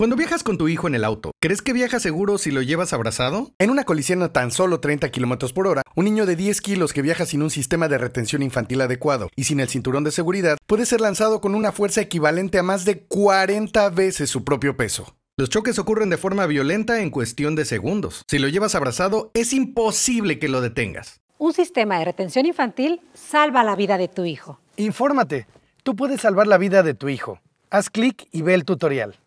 Cuando viajas con tu hijo en el auto, ¿crees que viaja seguro si lo llevas abrazado? En una colisión a tan solo 30 km por hora, un niño de 10 kilos que viaja sin un sistema de retención infantil adecuado y sin el cinturón de seguridad puede ser lanzado con una fuerza equivalente a más de 40 veces su propio peso. Los choques ocurren de forma violenta en cuestión de segundos. Si lo llevas abrazado, es imposible que lo detengas. Un sistema de retención infantil salva la vida de tu hijo. Infórmate. Tú puedes salvar la vida de tu hijo. Haz clic y ve el tutorial.